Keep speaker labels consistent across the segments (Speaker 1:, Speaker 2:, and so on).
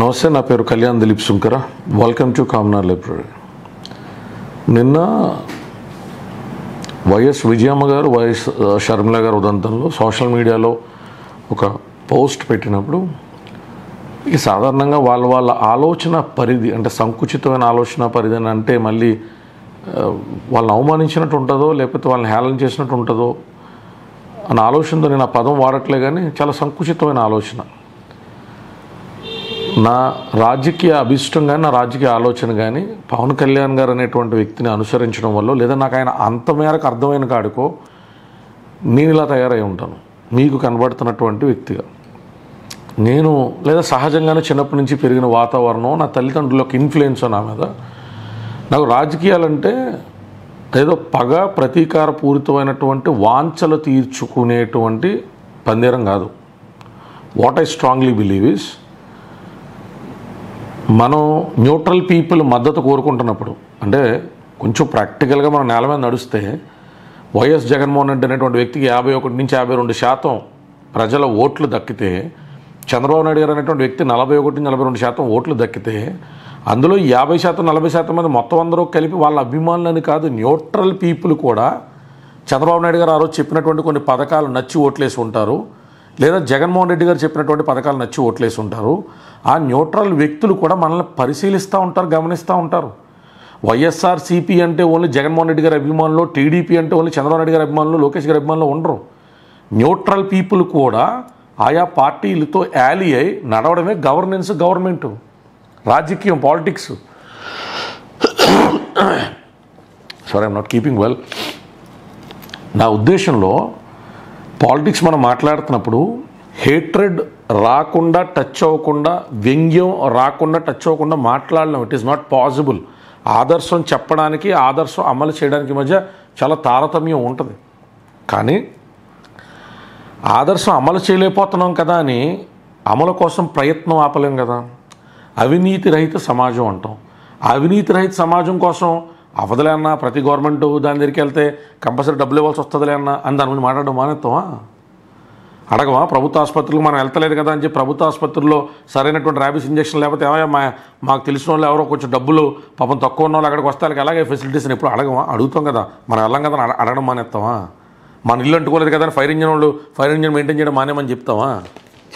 Speaker 1: నమస్తే నా పేరు కళ్యాణ్ దిలీప్ శుంకర వెల్కమ్ టు కామ్నార్ లైబ్రరీ నిన్న వైఎస్ విజయమ్మ గారు వైఎస్ షర్మిల గారు ఉదంతంలో సోషల్ మీడియాలో ఒక పోస్ట్ పెట్టినప్పుడు ఈ సాధారణంగా వాళ్ళ వాళ్ళ ఆలోచన పరిధి అంటే సంకుచితమైన ఆలోచన పరిధి అని అంటే మళ్ళీ వాళ్ళని అవమానించినట్టు ఉంటుందో లేకపోతే వాళ్ళని హేళన చేసినట్టు ఉంటుందో అన్న ఆలోచనతో నేను ఆ పదం వాడట్లే కానీ చాలా సంకుచితమైన ఆలోచన నా రాజకీయ అభిష్టం కానీ నా రాజకీయ ఆలోచన కానీ పవన్ కళ్యాణ్ గారు అనేటువంటి వ్యక్తిని అనుసరించడం వల్ల లేదా నాకు ఆయన అంత మేరకు అర్థమైన కాడుకో నేను ఇలా తయారై ఉంటాను మీకు కనబడుతున్నటువంటి వ్యక్తిగా నేను లేదా సహజంగానే చిన్నప్పటి నుంచి పెరిగిన వాతావరణం నా తల్లిదండ్రులకు ఇన్ఫ్లుయెన్స్ నా మీద నాకు రాజకీయాలంటే ఏదో పగ ప్రతీకార పూరితమైనటువంటి వాంఛలు తీర్చుకునేటువంటి పందిరం కాదు what I strongly believe is మనం న్యూట్రల్ పీపుల్ మద్దతు కోరుకుంటున్నప్పుడు అంటే కొంచెం ప్రాక్టికల్గా మనం నేల మీద నడుస్తే వైఎస్ జగన్మోహన్ రెడ్డి అనేటువంటి వ్యక్తికి యాభై ఒకటి నుంచి యాభై రెండు శాతం ప్రజల ఓట్లు దక్కితే చంద్రబాబు నాయుడు గారు అనేటువంటి వ్యక్తి నలభై ఒకటి నలభై రెండు శాతం ఓట్లు దక్కితే అందులో యాభై శాతం నలభై శాతం మంది మొత్తం అందరూ కలిపి వాళ్ళ అభిమానులని కాదు న్యూట్రల్ పీపుల్ కూడా చంద్రబాబు నాయుడు గారు ఆ రోజు చెప్పినటువంటి కొన్ని పథకాలు నచ్చి ఓట్లేసి ఉంటారు లేదా జగన్మోహన్ రెడ్డి గారు చెప్పినటువంటి పథకాలు నచ్చి ఓట్లేసి ఉంటారు ఆ న్యూట్రల్ వ్యక్తులు కూడా మనల్ని పరిశీలిస్తూ ఉంటారు గమనిస్తూ ఉంటారు వైఎస్ఆర్సీపీ అంటే ఓన్లీ జగన్మోహన్ రెడ్డి గారి అభిమానులు టీడీపీ అంటే ఓన్లీ చంద్రబాబు నాయుడు గారి అభిమానులు లోకేష్ గారి అభిమానులు ఉండరు న్యూట్రల్ పీపుల్ కూడా ఆయా పార్టీలతో యాలీ అయి నడవడమే గవర్నెన్స్ గవర్నమెంటు రాజకీయం politics sorry I'm not keeping well నా ఉద్దేశంలో పాలిటిక్స్ మనం మాట్లాడుతున్నప్పుడు హేట్రెడ్ రాకుండా టచ్ అవ్వకుండా వ్యంగ్యం రాకుండా టచ్ అవ్వకుండా మాట్లాడడం ఇట్ ఈస్ నాట్ పాసిబుల్ ఆదర్శం చెప్పడానికి ఆదర్శం అమలు చేయడానికి మధ్య చాలా తారతమ్యం ఉంటుంది కానీ ఆదర్శం అమలు చేయలేకపోతున్నాం కదా అని అమలు కోసం ప్రయత్నం ఆపలేం కదా అవినీతి రహిత సమాజం అంటాం అవినీతి రహిత సమాజం కోసం అవ్వదులే అన్న ప్రతి గవర్నమెంట్ దాని దగ్గరికి వెళ్తే కంపల్సరీ డబ్బులు ఇవ్వాల్సి వస్తుందిలే అన్న అని దాని గురించి మాట్లాడడం మానేస్తామా అడగవా ప్రభుత్వ ఆసుపత్రులకు మనం వెళ్తలేదు కదా అని చెప్పి ప్రభుత్వ ఆసుపత్రుల్లో సరైనటువంటి ర్యాబిస్ ఇంజక్షన్ లేకపోతే ఏమైనా మా మాకు తెలిసిన వాళ్ళు ఎవరో కొంచెం డబ్బులు పాపం తక్కువ ఉన్న వాళ్ళు అక్కడికి వస్తారు అలాగే ఫెసిలిటీస్ని ఎప్పుడు అడగవా అడుగుతాం కదా మనం వెళ్ళాం కదా అడగడం మానేస్తావా మన ఇల్లు అంటుకోలేదు కదా ఫైర్ ఇంజిన్ వాళ్ళు ఫైర్ ఇంజిన్ మెయింటైన్ చేయడం మానేమని చెప్తావా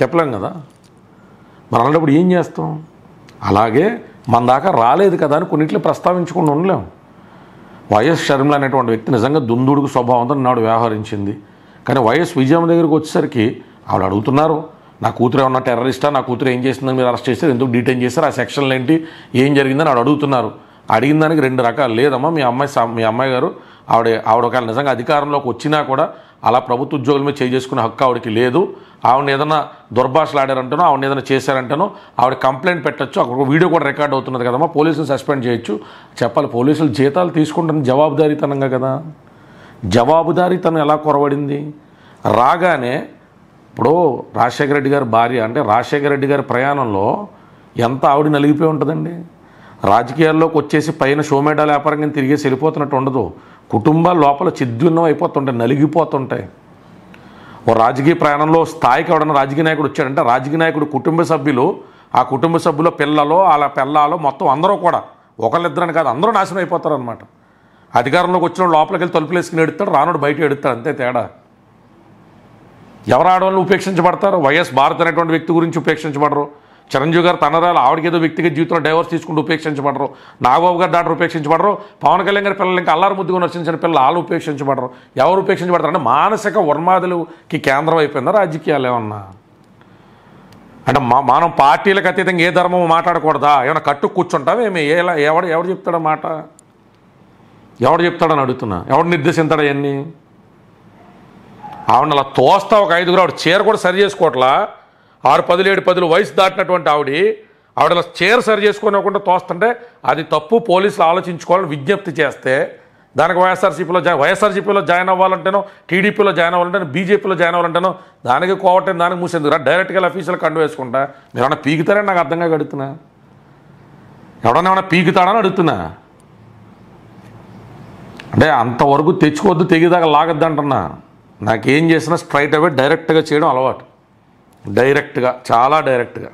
Speaker 1: చెప్పలేం కదా మనం అలాంటప్పుడు ఏం చేస్తాం అలాగే మన దాకా రాలేదు కదా అని కొన్నిట్లో ప్రస్తావించకుండా ఉండలేము వైఎస్ షర్మిల అనేటువంటి వ్యక్తి నిజంగా దుందుడుకు స్వభావంతో నాడు వ్యవహరించింది కానీ వైఎస్ విజయం దగ్గరికి వచ్చేసరికి ఆవిడ అడుగుతున్నారు నా కూతురు ఏమన్నా టెర్రరిస్టా నా కూతురు ఏం చేసిందని మీరు అరెస్ట్ చేస్తారు ఎందుకు డీటెయిన్ చేస్తారు ఆ సెక్షన్లు ఏంటి ఏం జరిగిందని ఆవిడ అడుగుతున్నారు అడిగిన దానికి రెండు రకాలు లేదమ్మా మీ అమ్మాయి మీ అమ్మాయి గారు ఆవిడ ఆవిడ ఒకవేళ నిజంగా అధికారంలోకి వచ్చినా కూడా అలా ప్రభుత్వ ఉద్యోగుల మీద చేసుకునే హక్కు ఆవిడకి లేదు ఆవిడని ఏదైనా దుర్భాషలాడారంటనో ఆవిడని ఏదైనా చేశారంటనో ఆవిడ కంప్లైంట్ పెట్టచ్చు అక్కడ వీడియో కూడా రికార్డ్ అవుతున్నది కదమ్మా పోలీసులు సస్పెండ్ చేయొచ్చు చెప్పాలి పోలీసులు జీతాలు తీసుకుంటున్న జవాబుదారీతనంగా కదా జవాబుదారీతనం ఎలా కొరవడింది రాగానే ఇప్పుడు రాజశేఖర రెడ్డి గారి భార్య అంటే రాజశేఖర రెడ్డి గారి ప్రయాణంలో ఎంత ఆవిడ నలిగిపోయి ఉంటుందండి రాజకీయాల్లోకి వచ్చేసి పైన షోమేడా వ్యాపారంగా తిరిగేసి వెళ్ళిపోతున్నట్టు ఉండదు కుటుంబాలు లోపల చిద్యున్నం అయిపోతుంటాయి నలిగిపోతుంటాయి ఓ రాజకీయ ప్రయాణంలో స్థాయికి ఎవడన్నా రాజకీయ నాయకుడు వచ్చాడంటే రాజకీయ నాయకుడు కుటుంబ సభ్యులు ఆ కుటుంబ సభ్యుల పిల్లలు వాళ్ళ పిల్లలు మొత్తం అందరూ కూడా ఒకళ్ళిద్దరని కాదు అందరూ నాశనం అయిపోతారు అనమాట అధికారంలోకి వచ్చిన లోపలికి వెళ్ళి తలుపులు వేసుకుని ఎడుతాడు రానుడు బయట ఎడుతాడు అంతే తేడా ఎవరు ఆడవాళ్ళు ఉపేక్షించబడతారు వైఎస్ భారత్ అనేటువంటి వ్యక్తి గురించి ఉపేక్షించబడరు చిరంజీవి గారు తనరాలు ఆవిడకేదో వ్యక్తిగత జీవితంలో డైవర్స్ తీసుకుంటూ ఉపేక్షించబడరు నాగబాబు గారు డాక్టర్ ఉపేక్షించబడరు పవన్ కళ్యాణ్ గారి పిల్లలు ఇంకా అల్లారు ముద్దుగా నర్శించిన పిల్లలు వాళ్ళు ఉపేక్షించబడరు ఎవరు ఉపేక్షించబడతారు అంటే మానసిక వర్మాదులకి కేంద్రం అయిపోయిందా రాజకీయాలు ఏమన్నా అంటే మా మనం పార్టీలకు అతీతంగా ఏ ధర్మం మాట్లాడకూడదా ఏమైనా కట్టు కూర్చుంటామేమి ఎలా ఎవడు ఎవడు చెప్తాడు మాట ఎవడు చెప్తాడని అడుగుతున్నా ఎవడు నిర్దేశించాడు అవన్నీ ఆవిడ అలా తోస్తా ఒక ఐదుగురు ఆవిడ చీర కూడా సరి చేసుకోవట్లా ఆరు పదులు ఏడు పదులు వయసు దాటినటువంటి ఆవిడ ఆవిడ చీర సరి చేసుకోనివ్వకుండా తోస్తుంటే అది తప్పు పోలీసులు ఆలోచించుకోవాలని విజ్ఞప్తి చేస్తే దానికి వైఎస్ఆర్సీపీలో జా వైఎస్ఆర్సీపీలో జాయిన్ అవ్వాలంటేనో టీడీపీలో జాయిన్ అవ్వాలంటేనో బీజేపీలో జాయిన్ అవ్వాలంటేనో దానికి కోవటం దానికి మూసేందుకు డైరెక్ట్గా అఫీషియల్ కండు వేసుకుంటా మీరు ఏమైనా పీకుతారని నాకు అర్థంగా అడుగుతున్నా ఎవడన్నా ఏమైనా పీకుతాడని అడుగుతున్నా అంటే అంతవరకు తెచ్చుకోవద్దు తెగిదాకా లాగద్దు అంటున్నా నాకేం చేసినా స్ట్రైట్ అవే డైరెక్ట్గా చేయడం అలవాటు డైరెక్ట్గా చాలా డైరెక్ట్గా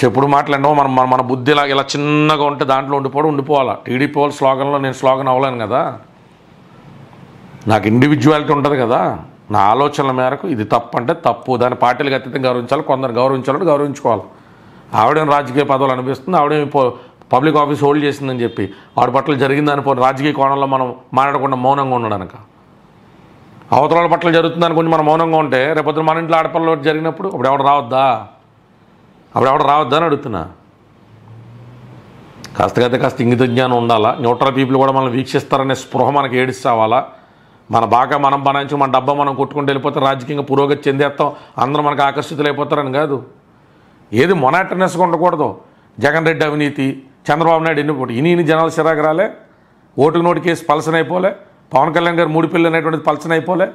Speaker 1: చెప్పుడు మాటలేనో మనం మన మన బుద్ధి ఇలా చిన్నగా ఉంటే దాంట్లో ఉండిపోవడం ఉండిపోవాలా టీడీపీ వాళ్ళ స్లోగన్లో నేను స్లోగన్ అవ్వలేను కదా నాకు ఇండివిజువాలిటీ ఉంటుంది కదా నా ఆలోచనల మేరకు ఇది తప్పు అంటే తప్పు దాని పార్టీలకు అతీతంగా గౌరవించాలి కొందరు గౌరవించాలని గౌరవించుకోవాలి ఆవిడేం రాజకీయ పదవులు అనిపిస్తుంది ఆవిడేం పబ్లిక్ ఆఫీస్ హోల్డ్ చేసిందని చెప్పి ఆవిడ పట్ల జరిగిందని రాజకీయ కోణంలో మనం మాట్లాడకుండా మౌనంగా ఉండడానిక అవతల పట్ల జరుగుతుందని కొంచెం మనం మౌనంగా ఉంటే రేపొద్దున మన ఇంట్లో ఆడపల్లలో జరిగినప్పుడు అప్పుడు ఎవడు రావద్దా అప్పుడు ఎవడు రావద్దా అని అడుగుతున్నా కాస్త కాస్త కాస్త ఇంగిత జ్ఞానం ఉండాలా న్యూట్రల్ పీపుల్ కూడా మనల్ని వీక్షిస్తారనే స్పృహ మనకి ఏడిస్తావాలా మన బాగా మనం బనాయించి మన డబ్బా మనం కొట్టుకుంటూ వెళ్ళిపోతే రాజకీయంగా పురోగతి చెందేస్తాం అందరూ మనకు ఆకర్షితులైపోతారని కాదు ఏది మొనాటనెస్గా ఉండకూడదు జగన్ రెడ్డి అవినీతి చంద్రబాబు నాయుడు ఎన్ని ఇని ఇన్ని జనాలు చిరాకు రాలే ఓటుకు నోటు కేసు పలసనైపోలే పవన్ కళ్యాణ్ గారు మూడు పిల్లలు అనేటువంటిది పలచన అయిపోలే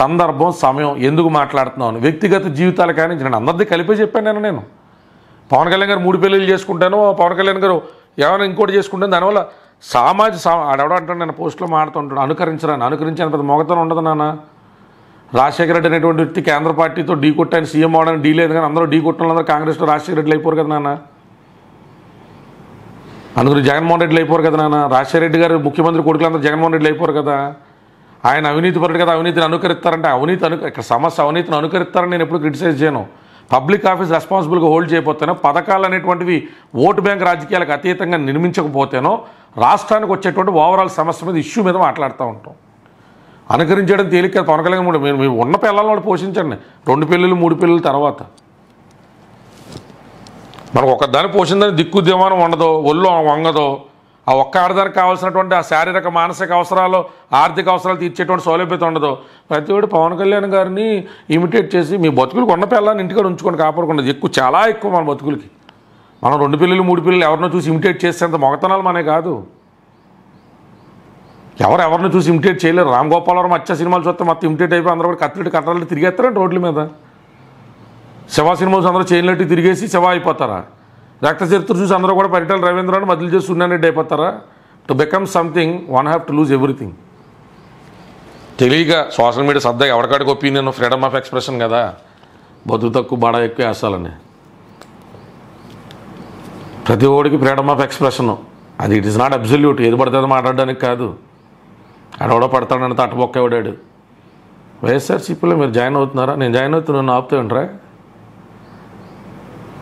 Speaker 1: సందర్భం సమయం ఎందుకు మాట్లాడుతున్నాను వ్యక్తిగత జీవితాలు కానీ నేను అందరిది కలిపే చెప్పాను నేను నేను పవన్ కళ్యాణ్ గారు మూడు పిల్లలు చేసుకుంటాను పవన్ కళ్యాణ్ గారు ఏమైనా ఇంకోటి చేసుకుంటాను దానివల్ల సామాజిక సా ఆడెవడో అంటాడు నేను పోస్టులో మాడుతుంటాడు అనుకరించరాను అనుకరించాను పెద్ద మొగతనం ఉండదు నాన్న రాజశేఖర రెడ్డి అనేటువంటి వ్యక్తి కేంద్ర పార్టీతో ఢీ కొట్టాను సీఎం అవడానికి ఢీ లేదు కానీ అందరూ ఢీ కొట్టిన అందరూ కాంగ్రెస్లో రాజశేఖర రెడ్డి అయిపోరు కదా నాన్న అందుకని జగన్మోహన్ రెడ్డి అయిపోరు కదా నాన్న రాజశేఖర రెడ్డి గారు ముఖ్యమంత్రి కొడుకులందరూ జగన్మోహన్ రెడ్డి అయిపోరు కదా ఆయన అవినీతి పరుడు కదా అవినీతిని అనుకరిస్తారంటే అవినీతి అను ఇక్కడ సమస్య అవినీతిని అనుకరిస్తారని నేను ఎప్పుడు క్రిటిసైజ్ చేయను పబ్లిక్ ఆఫీస్ రెస్పాన్సిబుల్గా హోల్డ్ చేయకపోతేనో పథకాలు అనేటువంటివి ఓటు బ్యాంక్ రాజకీయాలకు అతీతంగా నిర్మించకపోతేనో రాష్ట్రానికి వచ్చేటువంటి ఓవరాల్ సమస్య మీద ఇష్యూ మీద మాట్లాడుతూ ఉంటాం అనుకరించడం తేలిక పవన్ కళ్యాణ్ మీరు ఉన్న పిల్లలను పోషించండి రెండు పిల్లలు మూడు పిల్లల తర్వాత మనకు ఒకదాని పోషిందని దిక్కు దివానం ఉండదు ఒళ్ళు వంగదు ఆ ఒక్క ఆడదానికి కావాల్సినటువంటి ఆ శారీరక మానసిక అవసరాలు ఆర్థిక అవసరాలు తీర్చేటువంటి సౌలభ్యత ఉండదు ప్రతివాడు పవన్ కళ్యాణ్ గారిని ఇమిటేట్ చేసి మీ బతుకులకు ఉన్న పిల్లల్ని ఇంటికాడ ఉంచుకొని కాపాడుకుండా ఎక్కువ చాలా ఎక్కువ మన బతుకులకి మనం రెండు పిల్లలు మూడు పిల్లలు ఎవరినో చూసి ఇమిటేట్ చేసేంత మొగతనాలు మనే కాదు ఎవరు ఎవరిని చూసి ఇమిటేట్ చేయలేరు రామ్ గోపాల్ వర్మ అచ్చ సినిమాలు చూస్తే మొత్తం ఇమిటేట్ అయిపోయి అందరూ కూడా కత్తులు కట్టలు తిరిగేస్తారండి రోడ్ల మీద శవా సినిమాస్ అందరూ చేయనట్టు తిరిగేసి శవ అయిపోతారా రక్త చరిత్ర చూసి అందరూ కూడా పరిటాల రవీంద్రను బదిలీ చేసి ఉన్నానంటే అయిపోతారా to become something one have to lose everything తెలియక సోషల్ మీడియా సర్దా ఎవరికాడికి ఒపీనియన్ ఫ్రీడమ్ ఆఫ్ ఎక్స్ప్రెషన్ కదా బొద్దు తక్కువ బాడా ఎక్కువ వేస్తాలని ప్రతి ఓడికి ఫ్రీడమ్ ఆఫ్ ఎక్స్ప్రెషన్ అది ఇట్ ఇస్ నాట్ అబ్జల్యూట్ ఏది పడితే మాట్లాడడానికి కాదు అడవడో పడతాడంటే తట్టబొక్క ఎవడాడు వైఎస్ఆర్సీపీలో మీరు జాయిన్ అవుతున్నారా నేను జాయిన్ అవుతున్నాను ఆపుతూ ఉంటారా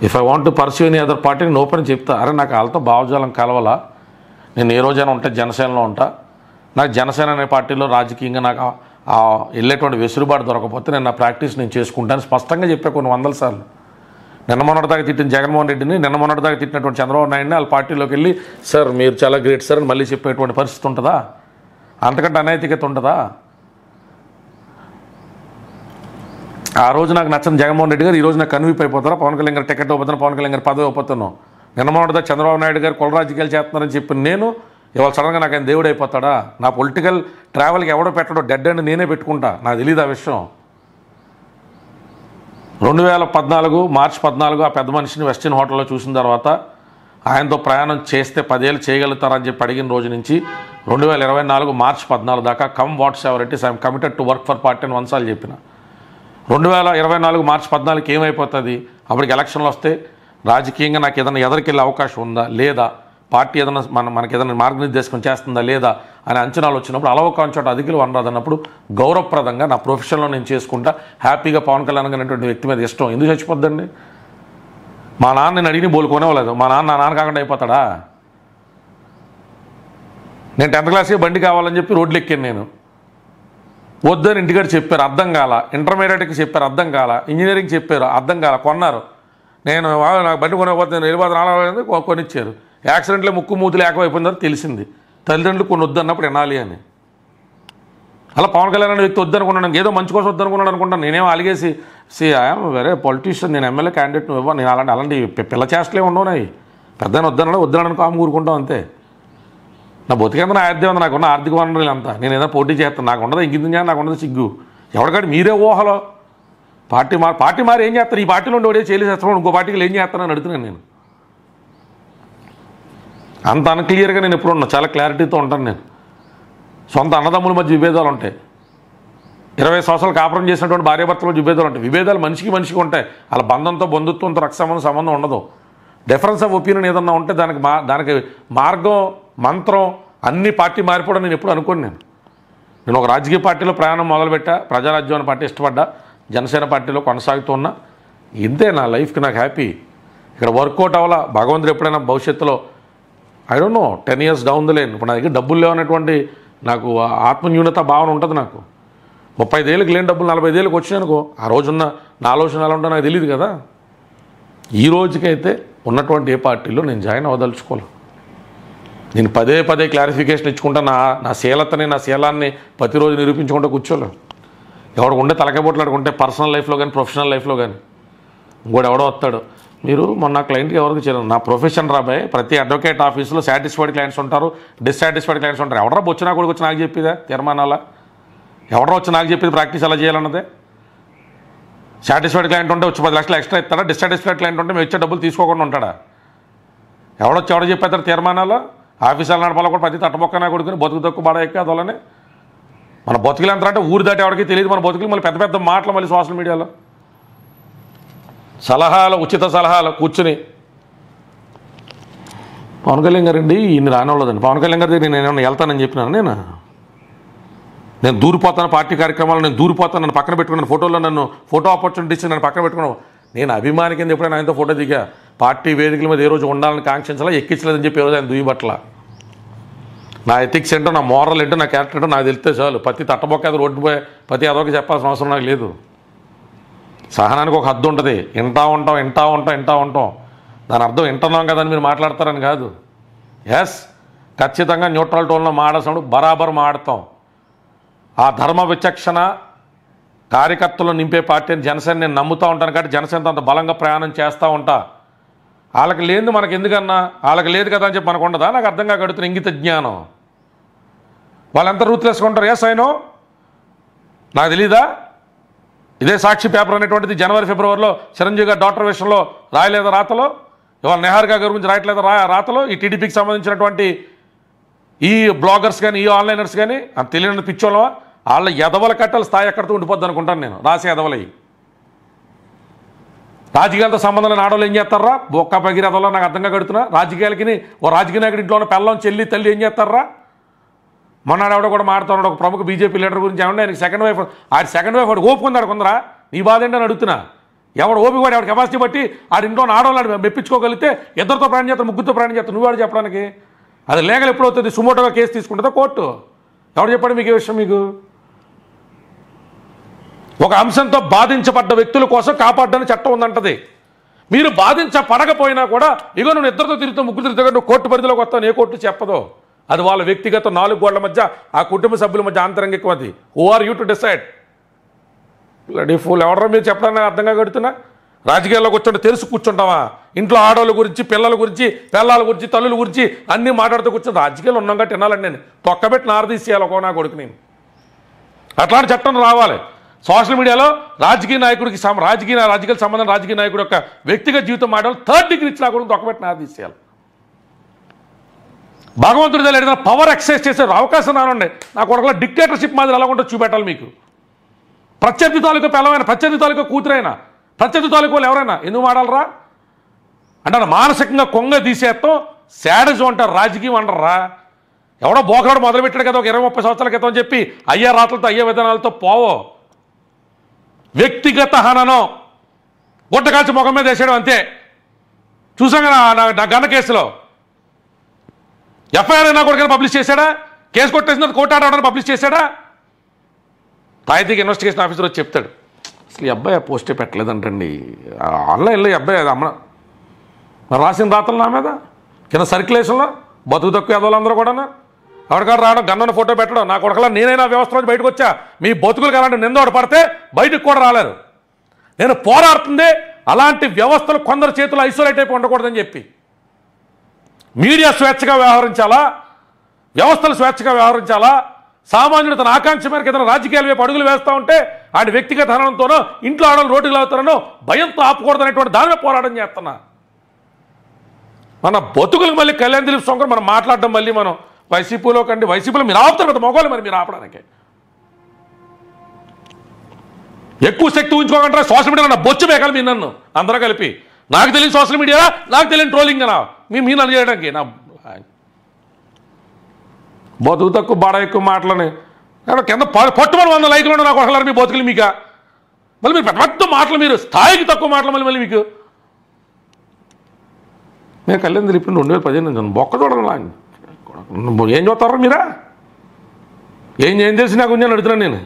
Speaker 1: if I want to pursue any other పార్టీని ఓపెన్ చెప్తా అరే నాకు వాళ్ళతో భావజాలం కలవాలా నేను ఏ రోజైనా ఉంటే జనసేనలో ఉంటా నాకు జనసేన అనే పార్టీలో రాజకీయంగా నాకు వెళ్ళేటువంటి వెసులుబాటు దొరకపోతే నేను నా ప్రాక్టీస్ నేను చేసుకుంటాను స్పష్టంగా చెప్పే కొన్ని వందల సార్లు నిన్న మొన్నటిదాకా తిట్టిన జగన్మోహన్ రెడ్డిని నిన్న మొన్నటిదాకా తిట్టినటువంటి చంద్రబాబు నాయుడిని వాళ్ళ పార్టీలోకి వెళ్ళి సార్ మీరు చాలా గ్రేట్ సార్ అని మళ్ళీ చెప్పేటువంటి పరిస్థితి ఉంటుందా అంతకంటే అనైతికత ఉంటుందా ఆ రోజు నాకు నచ్చని జగన్మోహన్ రెడ్డి గారు ఈ రోజు నాకు కన్వీప్ అయిపోతారా పవన్ కళ్యాణ్ గారు టికెట్ ఇవ్వబోతున్నా పవన్ కళ్యాణ్ గారు పదవి ఇవ్వబోతున్నాను నిన్నమోడదా చంద్రబాబు నాయుడు గారు కులరాజు రాజకీయాలు చేస్తున్నారని చెప్పి నేను ఇవాళ సడన్గా నాకు ఆయన దేవుడు అయిపోతాడా నా పొలిటికల్ ట్రావెల్కి ఎవడో పెట్టడో డెడ్ అండ్ నేనే పెట్టుకుంటా నాకు తెలియదు ఆ విషయం రెండు వేల పద్నాలుగు మార్చి పద్నాలుగు ఆ పెద్ద మనిషిని వెస్టిన్ హోటల్లో చూసిన తర్వాత ఆయనతో ప్రయాణం చేస్తే పదేళ్ళు చేయగలుగుతారని చెప్పి అడిగిన రోజు నుంచి రెండు వేల ఇరవై నాలుగు మార్చి పద్నాలుగు దాకా come whatsoever I'm committed to work for party అని వన్సాలు చెప్పిన రెండు వేల ఇరవై నాలుగు మార్చి పద్నాలుగు ఏమైపోతుంది అప్పటికి ఎలక్షన్లు వస్తే రాజకీయంగా నాకు ఏదైనా ఎదరికెళ్ళే అవకాశం ఉందా లేదా పార్టీ ఏదైనా మన మనకి ఏదైనా మార్గనిర్దేశం చేస్తుందా లేదా అనే అంచనాలు వచ్చినప్పుడు అలవకాని చోట అధికులు అనరాదన్నప్పుడు గౌరవప్రదంగా నా ప్రొఫెషన్లో నేను చేసుకుంటా హ్యాపీగా పవన్ కళ్యాణ్ అనేటువంటి వ్యక్తి మీద ఇష్టం ఎందుకు చచ్చిపోద్దండి మా నాన్న నేను అడిగి బోలుకోనేవ్వలేదు మా నాన్న నా నాన్న కాకుండా అయిపోతాడా నేను టెన్త్ క్లాస్కి బండి కావాలని చెప్పి రోడ్లు ఎక్కాను నేను వద్దని ఇంటికాడ చెప్పారు అర్థం కాల ఇంటర్మీడియట్కి చెప్పారు అర్థం కాల ఇంజనీరింగ్ చెప్పారు అర్థం కాల కొన్నారు నేను నాకు బండి కొనకపోతే నేను వెళ్ళిపోతే రాలేదు కొనిచ్చారు యాక్సిడెంట్లో ముక్కు మూతులు ఏకమైపోయిందని తెలిసింది తల్లిదండ్రులు కొన్ని వద్దన్నప్పుడు వినాలి అని అలా పవన్ కళ్యాణ్ వ్యక్తి వ్యక్తి వద్దనుకున్నాను ఏదో మంచి కోసం వద్దనుకున్నాడు అనుకుంటాను నేనేం అలిగేసి సి ఐఎమ్ వెరీ పొలిటీషియన్ నేను ఎమ్మెల్యే క్యాండిడేట్ నువ్వు నేను అలాంటి అలాంటి పిల్ల చేష్టలే ఉండవు నాయి పెద్దని వద్దన్నాడు వద్దనడానికి ఆమె ఊరుకుంటాం అంతే నా బతుకంతా నా ఆర్థిక ఉంది నాకున్న ఆర్థిక వనరులు అంతా నేను ఏదైనా పోటీ చేస్తాను నాకు ఉండదు ఇంకింది నాకు ఉండదు సిగ్గు ఎవరికాడు మీరే ఊహలో పార్టీ మారు పార్టీ మారు ఏం చేస్తారు ఈ పార్టీలో ఉండి ఒకటే చేయలేసేస్తాను ఇంకో పార్టీకి ఏం అని అడుగుతున్నాను నేను అంత అన్క్లియర్గా నేను ఎప్పుడు ఉన్నా చాలా క్లారిటీతో ఉంటాను నేను సొంత అన్నదమ్ముల మధ్య విభేదాలు ఉంటాయి ఇరవై సంవత్సరాలు కాపురం చేసినటువంటి భార్యాభర్తల మధ్య విభేదాలు ఉంటాయి విభేదాలు మనిషికి మనిషికి ఉంటాయి అలా బంధంతో బంధుత్వంతో రక్త సంబంధం సంబంధం ఉండదు డిఫరెన్స్ ఆఫ్ ఒపీనియన్ ఏదన్నా ఉంటే దానికి మా దానికి మార్గం మంత్రం అన్ని పార్టీ మారిపోవడం నేను ఎప్పుడు అనుకోను నేను నేను ఒక రాజకీయ పార్టీలో ప్రయాణం మొదలుపెట్టా ప్రజారాజ్యం పార్టీ ఇష్టపడ్డా జనసేన పార్టీలో కొనసాగుతున్నా ఇంతే నా లైఫ్కి నాకు హ్యాపీ ఇక్కడ వర్కౌట్ అవ్వాలా భగవంతుడు ఎప్పుడైనా భవిష్యత్తులో I don't know ten years down the లేను ఇప్పుడు నా దగ్గర డబ్బులు లేవనేటువంటి నాకు ఆత్మన్యూనత భావన ఉంటుంది నాకు ముప్పై ఏళ్ళకి లేని డబ్బులు నలభై ఏళ్ళకి వచ్చినానుకో ఆ రోజున్న నా ఆలోచన ఎలా ఉంటుందో నాకు తెలియదు కదా ఈ రోజుకైతే ఉన్నటువంటి ఏ పార్టీలో నేను జాయిన్ అవ్వదలుచుకోలేదు నేను పదే పదే క్లారిఫికేషన్ ఇచ్చుకుంటా నా నా శీలతని నా శీలాన్ని ప్రతిరోజు నిరూపించుకుంటూ కూర్చోలేదు ఎవడు ఉండే తలకబొట్లాడుకుంటే పర్సనల్ లైఫ్లో కానీ ప్రొఫెషనల్ లైఫ్లో కానీ ఇంకోటి ఎవడో వస్తాడు మీరు మొన్న క్లయింట్కి ఎవరికి చేరు నా ప్రొఫెషన్ రాబాయ్ ప్రతి అడ్వకేట్ ఆఫీస్లో సాటిస్ఫైడ్ క్లయింట్స్ ఉంటారు డిస్సాటిస్ఫైడ్ క్లయింట్స్ ఉంటారు ఎవడరా వచ్చినా కూడా వచ్చి నాకు చెప్పిదా తీర్మానాల ఎవడో వచ్చి నాకు చెప్పింది ప్రాక్టీస్ అలా చేయాలన్నదే సాటిస్ఫైడ్ క్లయింట్ ఉంటే వచ్చి పది లక్షలు ఎక్స్ట్రా ఇస్తాడా డిస్సాటిస్ఫైడ్ క్లయింట్ ఉంటే మేము ఇచ్చే డబ్బులు తీసుకోకుండా ఉంటాడా ఎవడొచ్చి ఎవడో చెప్పేస్తారు తీర్మానాలు ఆఫీసాలు నడపాలో కూడా ప్రతి తట్టబొక్కన కొడుకుని బతుకు తక్కువ బాడ ఎక్క అదొలనే మన బతుకులు ఎంత అంటే ఊరు దాటి ఎవరికి తెలియదు మన బతుకులు మళ్ళీ పెద్ద పెద్ద మాటలు మళ్ళీ సోషల్ మీడియాలో సలహాలు ఉచిత సలహాలు కూర్చుని పవన్ కళ్యాణ్ గారండి ఈయన రానివ్వలేదండి పవన్ కళ్యాణ్ గారి దగ్గర నేను ఏమన్నా వెళ్తానని చెప్పినాను నేను నేను దూరిపోతాను పార్టీ కార్యక్రమాలు నేను దూరిపోతాను నన్ను పక్కన పెట్టుకున్నాను ఫోటోలో నన్ను ఫోటో ఆపర్చునిటీస్ నన్ను పక్కన పెట్టుకున్నాను నేను అభిమాని కింద ఎప్పుడైనా ఆయనతో ఫోటో దిగా పార్టీ వేదికల మీద ఏ రోజు ఉండాలని కాంక్షించాలా ఎక్కించలేదని చెప్పి ఏ రోజు ఆయన దుయ్యబట్ల నా ఎథిక్స్ ఏంటో నా మోరల్ ఏంటో నా క్యారెక్టర్ ఏంటో నాకు తెలిస్తే చాలు ప్రతి తట్టబొక్క రోడ్డు పోయి ప్రతి అదొక చెప్పాల్సిన అవసరం నాకు లేదు సహనానికి ఒక హద్దు ఉంటుంది వింటా ఉంటాం వింటా ఉంటాం వింటా ఉంటాం దాని అర్థం వింటున్నాం కదని మీరు మాట్లాడతారని కాదు ఎస్ ఖచ్చితంగా న్యూట్రల్ టోన్లో మాడసాడు బరాబర్ మాడతాం ఆ ధర్మ విచక్షణ కార్యకర్తలు నింపే పార్టీని జనసేన నేను నమ్ముతూ ఉంటాను కాబట్టి జనసేనతో అంత బలంగా ప్రయాణం చేస్తూ ఉంటాను వాళ్ళకి లేదు మనకు ఎందుకన్నా వాళ్ళకి లేదు కదా అని చెప్పి మనకు ఉండదా నాకు అర్థంగా కడుతున్న ఇంగిత జ్ఞానం వాళ్ళంతా రూత్లెస్గా ఉంటారు ఏ అయినో నాకు తెలీదా ఇదే సాక్షి పేపర్ అనేటువంటిది జనవరి ఫిబ్రవరిలో చిరంజీవి గారు డాక్టర్ విషయంలో రాయలేదా రాతలో ఇవాళ నెహర్గా గారి గురించి రాయట్లేదా రా రాతలో ఈ టీడీపీకి సంబంధించినటువంటి ఈ బ్లాగర్స్ కానీ ఈ ఆన్లైనర్స్ కానీ అంత తెలియని పిచ్చోళ్ళ వాళ్ళ ఎదవల కట్టలు స్థాయి ఎక్కడితో ఉండిపోద్ది అనుకుంటాను నేను రాసే ఎదవలయ్యి రాజకీయాలతో సంబంధం లేని ఆడవాళ్ళు ఏం చేస్తారా బొక్క భగీరథలో నాకు అర్థంగా కడుతున్నా రాజకీయాలకి ఓ రాజకీయ నాయకుడి ఇంట్లో ఉన్న పిల్లం చెల్లి తల్లి ఏం చేస్తారా మొన్నాడు ఆడవిడ కూడా మాడుతున్నాడు ఒక ప్రముఖ బీజేపీ లీడర్ గురించి ఏమన్నా ఆయనకి సెకండ్ వైఫ్ ఆడి సెకండ్ వైఫ్ వాడు ఓపుకున్నాడు కొందరా నీ బాధ ఏంటని అడుగుతున్నా ఎవడు ఓపిక వాడు ఎవడి కెపాసిటీ బట్టి ఆడి ఇంట్లో ఆడవాళ్ళు మెప్పించుకోగలిగితే ఇద్దరితో ప్రయాణం చేస్తాను ముగ్గురితో ప్రయాణం చేస్తాను వాడు చెప్పడానికి అది లేగలు ఎప్పుడవుతుంది సుమోటోగా కేసు తీసుకుంటుందో కోర్టు ఎవడు చెప్పాడు మీకు ఏ విషయం మీకు ఒక అంశంతో బాధించబడ్డ వ్యక్తుల కోసం కాపాడ్డని చట్టం ఉందంటది మీరు బాధించపడకపోయినా కూడా ఇగో నువ్వు ఇద్దరితో తిరుగుతూ ముగ్గురు తిరుగుతా నువ్వు కోర్టు పరిధిలోకి వస్తావు ఏ కోర్టు చెప్పదు అది వాళ్ళ వ్యక్తిగత నాలుగు గోళ్ల మధ్య ఆ కుటుంబ సభ్యుల మధ్య ఆంతరంగికం అది who are you to decide full ఎవడరా మీరు చెప్పడానికి అర్థంగా కడుతున్నా రాజకీయాల్లో కూర్చుంటే తెలుసు కూర్చుంటావా ఇంట్లో ఆడవాళ్ళ గురించి పిల్లల గురించి పిల్లల గురించి తల్లుల గురించి అన్నీ మాట్లాడుతూ కూర్చుని రాజకీయాలు ఉన్నాం తినాలండి నేను తొక్కబెట్టి నారదీసేయాలి ఒక నా కొడుకు నేను అట్లాంటి చట్టం రావాలి సోషల్ మీడియాలో రాజకీయ నాయకుడికి రాజకీయ రాజకీయ సంబంధం రాజకీయ నాయకుడు యొక్క వ్యక్తిగత జీవితం మాటలు థర్డ్ డిగ్రీ ఇచ్చినా కూడా దొక్కబెట్టిన ఆదేశాలు భగవంతుడి దగ్గర ఏదైనా పవర్ ఎక్సైజ్ చేసే అవకాశం రానుండే నాకు కొడకలో డిక్టేటర్షిప్ మాదిరి ఎలా ఉంటుందో చూపెట్టాలి మీకు ప్రత్యర్థి తాలూకా పిల్లవైనా ప్రత్యర్థి తాలూకా కూతురైనా ప్రత్యర్థి తాలూకా వాళ్ళు ఎవరైనా ఎందుకు మాడాలరా అంటే మానసికంగా కొంగ తీసేస్తాం శాడజ్ అంటారు రాజకీయం అంటారా ఎవడో బోకరాడు మొదలుపెట్టాడు కదా ఒక ఇరవై ముప్పై సంవత్సరాల క్రితం చెప్పి అయ్యే రాత్రులతో అయ్యే విధానాలతో పోవో వ్యక్తిగత హననం గుట్టకాల్చి ముఖం మీద వేసేయడం అంతే చూసాం కదా నా గన్న కేసులో ఎఫ్ఐఆర్ అయినా కూడా పబ్లిష్ చేశాడా కేసు కొట్టేసిన కోర్టు ఆర్డర్ పబ్లిష్ చేశాడా తాయితీకి ఇన్వెస్టిగేషన్ ఆఫీసర్ వచ్చి చెప్తాడు అసలు ఈ అబ్బాయి పోస్టే పెట్టలేదంటండి ఆన్లైన్లో ఈ అబ్బాయి అమ్మ రాసిన రాతలు నా మీద కింద సర్క్యులేషన్లో బతుకు తక్కువ ఎదవాళ్ళందరూ కూడా ఎవరికారు రావడం గన్నను ఫోటో పెట్టడం నా కొడకలా నేనైనా వ్యవస్థ నుంచి బయటకు వచ్చా మీ బతుకులు అలాంటి నిందోడు పడితే బయటకు కూడా రాలేరు నేను పోరాడుతుంది అలాంటి వ్యవస్థలు కొందరు చేతులు ఐసోలేట్ అయిపోయి ఉండకూడదని చెప్పి మీడియా స్వేచ్ఛగా వ్యవహరించాలా వ్యవస్థలు స్వేచ్ఛగా వ్యవహరించాలా సామాన్యుడు తన ఆకాంక్ష మేరకు ఏదైనా రాజకీయాలు వైపు అడుగులు వేస్తూ ఉంటే ఆయన వ్యక్తిగత హనంతోనో ఇంట్లో ఆడలు రోడ్డుకు అవుతారనో భయంతో అనేటువంటి దానిలో పోరాటం చేస్తున్నా మన బతుకులకు మళ్ళీ కళ్యాణ్ దిలీప్ సొంకర్ మనం మాట్లాడడం మళ్ళీ మనం వైసీపీలో కండి వైసీపీలో మీరు ఆపుతారు కదా మొగోళ్ళు మరి మీరు ఆపడానికి ఎక్కువ శక్తి ఉంచుకోకుండా సోషల్ మీడియా నా బొచ్చు మేకాలి మీ నన్ను అందరూ కలిపి నాకు తెలియని సోషల్ మీడియా నాకు తెలియని ట్రోలింగ్ నా మీ మీ నన్ను చేయడానికి నా బతుకు తక్కువ బాడ ఎక్కువ మాటలని కింద పట్టుమని వంద లైక్లు ఉండే నాకు ఒకసారి మీ బతుకులు మీక మళ్ళీ మీరు పెద్ద మాటలు మీరు స్థాయికి తక్కువ మాటలు మళ్ళీ మళ్ళీ మీకు నేను కళ్యాణ్ ఇప్పుడు రెండు వేల పదిహేను బొక్క చూడడం లాంటి ఏం చూస్తారా మీరా ఏం ఏం తెలిసి నాకు నేను అడుగుతున్నాను నేను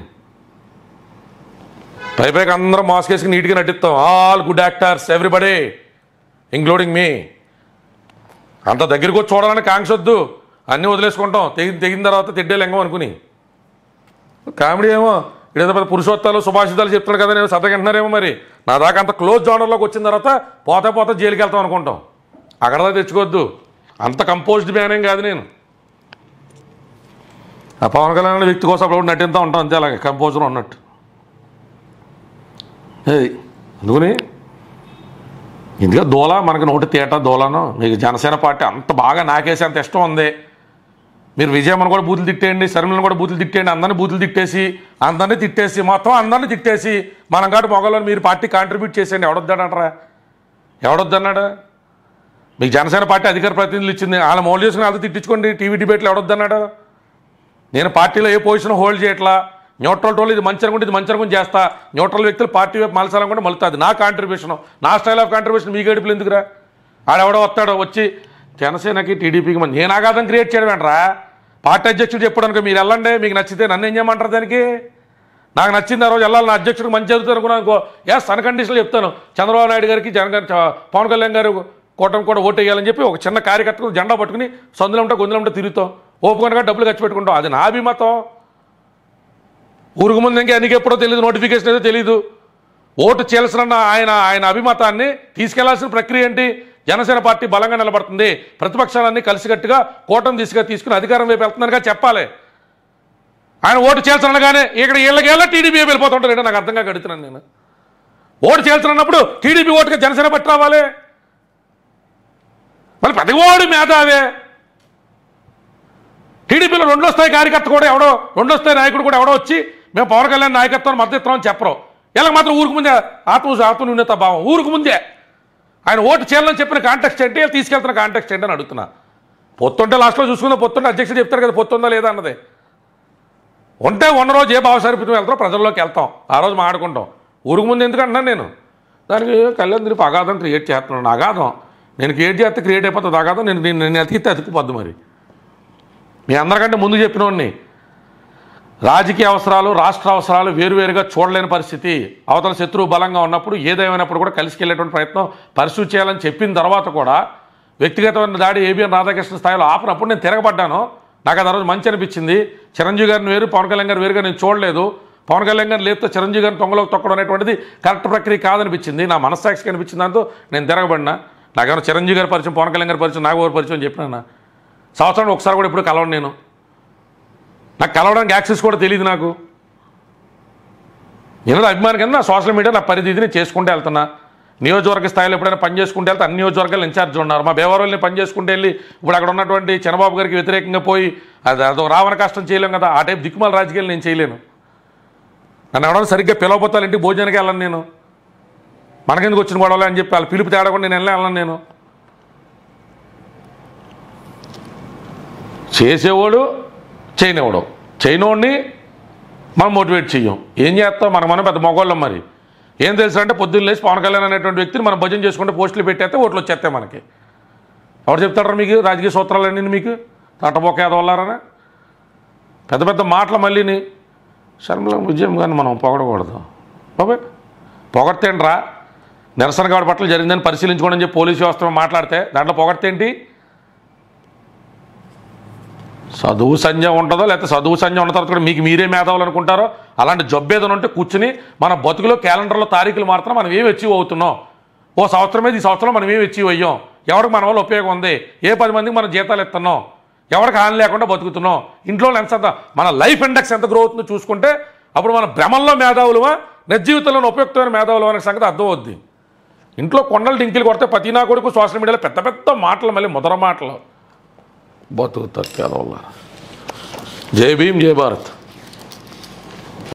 Speaker 1: పైపైకి అందరం మాస్క్ వేసుకుని నీట్గా నటిస్తాం all good actors everybody including మీ అంత దగ్గరికి వచ్చి చూడాలని కాంక్ష వద్దు అన్నీ వదిలేసుకుంటాం తెగిన తెగిన తర్వాత తిడ్డే లింగం అనుకుని కామెడీ ఏమో ఇదేదో పెద్ద పురుషోత్తాలు సుభాషితాలు చెప్తున్నాడు కదా నేను అంటున్నారేమో మరి నా దాకా అంత క్లోజ్ జోనర్లోకి వచ్చిన తర్వాత పోతే పోతే జైలుకి వెళ్తాం అనుకుంటాం అక్కడ తెచ్చుకోవద్దు అంత కంపోజ్డ్ మ్యానేం కాదు నేను ఆ పవన్ కళ్యాణ్ వ్యక్తి కోసం అప్పుడు నటింతా ఉంటాం అంతే అలాగే కంపోజర్ ఉన్నట్టు ఏది అందుకని ఎందుకంటే దోలా మనకి నోటి తేట దోలాను మీకు జనసేన పార్టీ అంత బాగా నాకేసి అంత ఇష్టం ఉంది మీరు విజయమ్మను కూడా బూతులు తిట్టేయండి శర్మిలను కూడా బూతులు తిట్టేయండి అందరినీ బూతులు తిట్టేసి అందరినీ తిట్టేసి మొత్తం అందరినీ తిట్టేసి మనం కాటు మొగలను మీరు పార్టీ కాంట్రిబ్యూట్ చేసేయండి ఎవడొద్దనట్రా ఎవడొద్దన్నాడు మీకు జనసేన పార్టీ అధికార ప్రతినిధులు ఇచ్చింది వాళ్ళ మౌలు చేసుకుని అది తిట్టించుకోండి టీవీ డిబేట్లు ఎవడొద్దన్నాడు నేను పార్టీలో ఏ పొజిషన్ హోల్డ్ చేయట్లా న్యూట్రల్ టోల్ ఇది మంచి అనుకుంటే ఇది మంచి అనుకుని చేస్తా న్యూట్రల్ వ్యక్తులు పార్టీ వైపు మలసాలనుకుంటే మలుతుంది నా కాంట్రిబ్యూషన్ నా స్టైల్ ఆఫ్ కాంట్రిబ్యూషన్ మీ గడిపులు ఎందుకురా ఆడెవడో వస్తాడో వచ్చి జనసేనకి టీడీపీకి మంచి నేను ఆఘాతం క్రియేట్ చేయడం ఏంట్రా పార్టీ అధ్యక్షుడు అనుకో మీరు వెళ్ళండి మీకు నచ్చితే నన్ను ఏం చేయమంటారు దానికి నాకు నచ్చింది ఆ రోజు వెళ్ళాలి నా అధ్యక్షుడికి మంచి జరుగుతుంది అనుకున్నాను అనుకో ఎస్ అన్కండిషన్లు చెప్తాను చంద్రబాబు నాయుడు గారికి జగన్ గారు పవన్ కళ్యాణ్ గారు కూటమి కూడా ఓటేయాలని చెప్పి ఒక చిన్న కార్యకర్తకు జెండా పట్టుకుని సందులంటే ఉంటే తిరుగుతాం ఓపుకొనగా డబ్బులు ఖర్చు పెట్టుకుంటాం అది నా అభిమతం ఊరుకు ముందు ఇంకా ఎన్నికెప్పుడో తెలియదు నోటిఫికేషన్ ఏదో తెలియదు ఓటు చేయాల్సిన ఆయన ఆయన అభిమతాన్ని తీసుకెళ్లాల్సిన ప్రక్రియ ఏంటి జనసేన పార్టీ బలంగా నిలబడుతుంది ప్రతిపక్షాలన్నీ కలిసికట్టుగా కూటమి దిశగా తీసుకుని అధికారం వైపు వెళ్తున్నారుగా చెప్పాలి ఆయన ఓటు చేయాల్సనగానే ఇక్కడ వీళ్ళకేళ్ళ టీడీపీ వెళ్ళిపోతుంటారు నాకు అర్థంగా గడుతున్నాను నేను ఓటు చేయాల్సినప్పుడు టీడీపీ ఓటుగా జనసేన పట్టి రావాలి మళ్ళీ ప్రతివాడు మేధావే టీడీపీలో రెండో స్థాయి కార్యకర్త కూడా ఎవడో రెండో స్థాయి నాయకుడు కూడా ఎవడో వచ్చి మేము పవన్ కళ్యాణ్ నాయకత్వం అని చెప్పరు ఇలా మాత్రం ఊరికి ముందే ఆత్మ ఆత్మన్యూన్యత భావం ఊరికి ముందే ఆయన ఓటు చేయాలని చెప్పిన కాంటాక్ట్ ఏంటి తీసుకెళ్తున్న కాంటాక్ట్ ఏంటి అని అడుగుతున్నా పొత్తుంటే లాస్ట్లో చూసుకుందాం పొత్తుంటే అధ్యక్షుడు చెప్తారు కదా పొత్తుందా లేదా అన్నది ఉంటే ఉన్న రోజు ఏ భావసారిపితం వెళ్తారో ప్రజల్లోకి వెళ్తాం ఆ రోజు మాట్లాడుకుంటాం ఊరికి ముందు ఎందుకంటున్నాను నేను దానికి కళ్యాణ్ తిరిగి అగాధం క్రియేట్ చేస్తున్నాను అగాధం నేను క్రియేట్ చేస్తే క్రియేట్ అయిపోతుంది ఆ నేను నేను అతికితే అతికిపోద్ది మరి మీ అందరికంటే ముందు చెప్పినోడిని రాజకీయ అవసరాలు రాష్ట్ర అవసరాలు వేరువేరుగా చూడలేని పరిస్థితి అవతల శత్రువు బలంగా ఉన్నప్పుడు ఏదేమైనప్పుడు కూడా కలిసికెళ్ళేటువంటి ప్రయత్నం పరిశుభ్ర చేయాలని చెప్పిన తర్వాత కూడా వ్యక్తిగతమైన దాడి ఏబిఎన్ రాధాకృష్ణ స్థాయిలో ఆపినప్పుడు నేను తిరగబడ్డాను నాకు అది రోజు మంచి అనిపించింది చిరంజీవి గారిని వేరు పవన్ కళ్యాణ్ గారు వేరుగా నేను చూడలేదు పవన్ కళ్యాణ్ గారిని లేపితే చిరంజీవి గారిని తొంగలోకి తొక్కడం అనేటువంటిది కరెక్ట్ ప్రక్రియ కాదనిపించింది నా మనస్సాక్షికి అనిపించిన దాంతో నేను తిరగబడినా నాకేమో చిరంజీవి గారి పరిచయం పవన్ కళ్యాణ్ గారి పరిచయం నాకు పరిచయం అని చెప్పినా సంవత్సరం ఒకసారి కూడా ఎప్పుడు కలవను నేను నాకు కలవడానికి యాక్సెస్ కూడా తెలియదు నాకు ఏదో అభిమాని కింద నా సోషల్ మీడియా నా పరిధిని నేను చేసుకుంటూ వెళ్తున్నా నియోజకవర్గ స్థాయిలో ఎప్పుడైనా పని చేసుకుంటే వెళ్తే అన్ని నియోజకవర్గాలు ఇన్ఛార్జ్ ఉన్నారు మా బేవారోళ్ళని పని చేసుకుంటే వెళ్ళి ఇప్పుడు అక్కడ ఉన్నటువంటి చంద్రబాబు గారికి వ్యతిరేకంగా పోయి అది అదో రావణ కష్టం చేయలేము కదా ఆ టైప్ దిక్కుమాల రాజకీయాలు నేను చేయలేను నన్ను ఎవడన్నా సరిగ్గా పిలవబోతాలంటే భోజనానికి వెళ్ళను నేను మనకెందుకు వచ్చిన గొడవలే అని చెప్పి వాళ్ళు పిలుపు తేడకుండా నేను వెళ్ళాను నేను చేసేవాడు చేయనివాడు చేయనివాడిని మనం మోటివేట్ చెయ్యం ఏం చేస్తాం మనం మనం పెద్ద మొగోళ్ళం మరి ఏం తెలుసు అంటే పొద్దున్న లేచి పవన్ కళ్యాణ్ అనేటువంటి వ్యక్తిని మనం భజన చేసుకుంటే పోస్టులు పెట్టేస్తే ఓట్లు వచ్చేస్తాయి మనకి ఎవరు చెప్తారా మీకు రాజకీయ సూత్రాలన్నీ మీకు తట్టబోక ఏదోళ్ళారనే పెద్ద పెద్ద మాటలు మళ్ళీని శర్మల విజయం కానీ మనం పొగడకూడదు బాబాయ్ పొగడతేండ్రా నిరసనగాడి పట్ల జరిగిందని పరిశీలించుకోండి చెప్పి పోలీసు వ్యవస్థ మాట్లాడితే దాంట్లో పొగడితేంటి చదువు సంధ్య ఉంటుందో లేకపోతే చదువు సంధ్య ఉన్న తర్వాత కూడా మీకు మీరే మేధావులు అనుకుంటారో అలాంటి జబ్బేదన ఉంటే కూర్చుని మన బతుకులో క్యాలెండర్లో తారీఖులు మాత్రం మనం ఏమి అచీవ్ అవుతున్నాం ఓ సంవత్సరం ఈ సంవత్సరం మనం ఏమి అచీవ్ అయ్యాం ఎవరికి మన వల్ల ఉపయోగం ఉంది ఏ పది మందికి మనం జీతాలు ఎత్తున్నాం ఎవరికి హాని లేకుండా బతుకుతున్నాం ఇంట్లో ఎంత మన లైఫ్ ఇండెక్స్ ఎంత గ్రో అవుతుందో చూసుకుంటే అప్పుడు మన భ్రమంలో మేధావులమా నిజ జీవితంలో ఉపయుక్తమైన మేధావులు అనే సంగతి అర్థం అవుద్ది ఇంట్లో కొండలు డింకిలు కొడితే ప్రతి నా కొడుకు సోషల్ మీడియాలో పెద్ద పెద్ద మాటలు మళ్ళీ ముదర మాటలు బతుకు తక్కేదోళ్ళ జై భీమ్ జై భారత్